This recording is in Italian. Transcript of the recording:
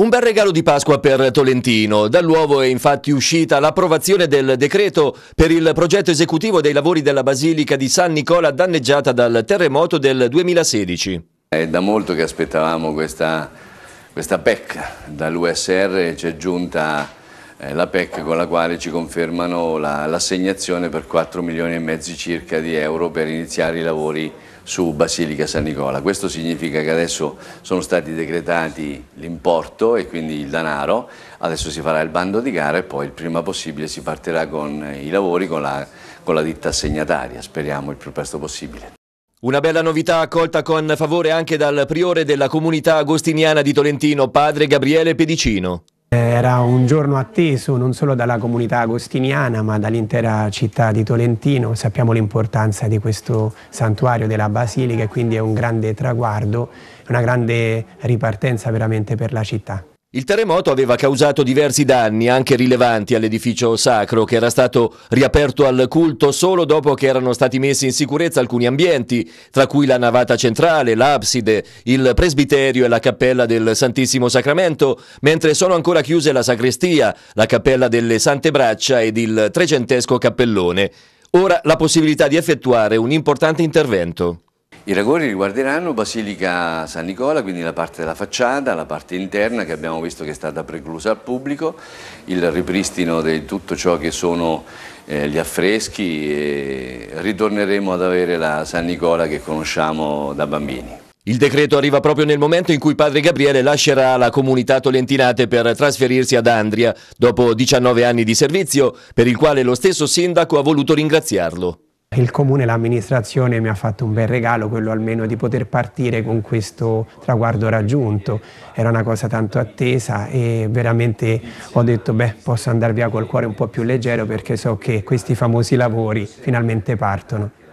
Un bel regalo di Pasqua per Tolentino. Dall'uovo è infatti uscita l'approvazione del decreto per il progetto esecutivo dei lavori della Basilica di San Nicola danneggiata dal terremoto del 2016. È da molto che aspettavamo questa, questa pecca. Dall'USR ci è giunta eh, la PEC con la quale ci confermano l'assegnazione la, per 4 milioni e mezzo circa di euro per iniziare i lavori su Basilica San Nicola. Questo significa che adesso sono stati decretati l'importo e quindi il denaro, adesso si farà il bando di gara e poi il prima possibile si partirà con i lavori con la, con la ditta assegnataria, speriamo il più presto possibile. Una bella novità accolta con favore anche dal priore della comunità agostiniana di Tolentino, padre Gabriele Pedicino. Era un giorno atteso non solo dalla comunità agostiniana ma dall'intera città di Tolentino. Sappiamo l'importanza di questo santuario della Basilica e quindi è un grande traguardo, una grande ripartenza veramente per la città. Il terremoto aveva causato diversi danni, anche rilevanti, all'edificio sacro, che era stato riaperto al culto solo dopo che erano stati messi in sicurezza alcuni ambienti, tra cui la navata centrale, l'abside, il presbiterio e la cappella del Santissimo Sacramento, mentre sono ancora chiuse la sacrestia, la cappella delle Sante Braccia ed il trecentesco cappellone. Ora la possibilità di effettuare un importante intervento. I lavori riguarderanno Basilica San Nicola, quindi la parte della facciata, la parte interna che abbiamo visto che è stata preclusa al pubblico, il ripristino di tutto ciò che sono eh, gli affreschi e ritorneremo ad avere la San Nicola che conosciamo da bambini. Il decreto arriva proprio nel momento in cui padre Gabriele lascerà la comunità tolentinate per trasferirsi ad Andria, dopo 19 anni di servizio, per il quale lo stesso sindaco ha voluto ringraziarlo. Il comune, l'amministrazione mi ha fatto un bel regalo, quello almeno di poter partire con questo traguardo raggiunto. Era una cosa tanto attesa e veramente ho detto, beh, posso andare via col cuore un po' più leggero perché so che questi famosi lavori finalmente partono.